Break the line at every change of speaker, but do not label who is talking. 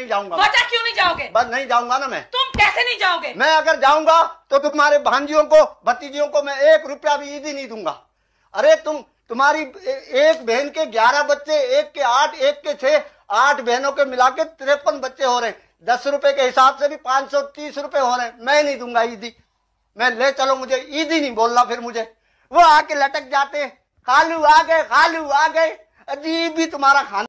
नहीं जाऊंगा बचा
क्यों नहीं जाओगे
बस नहीं जाऊंगा ना मैं
तुम कैसे नहीं जाओगे मैं
अगर जाऊंगा तो, तो तुम्हारे भांजियों को भतीजियों को मैं एक रुपया भी ईदी नहीं दूंगा अरे तुम तुम्हारी एक बहन के ग्यारह बच्चे एक के आठ एक के छह आठ बहनों के मिला के तिरपन बच्चे हो रहे हैं दस रुपए के हिसाब से भी पांच सौ तीस रुपए हो रहे मैं नहीं दूंगा ईदी मैं ले चलो मुझे ईदी नहीं बोलना फिर मुझे वो आके लटक जाते खालू आ गए खालू आ गए अजीब भी तुम्हारा खाना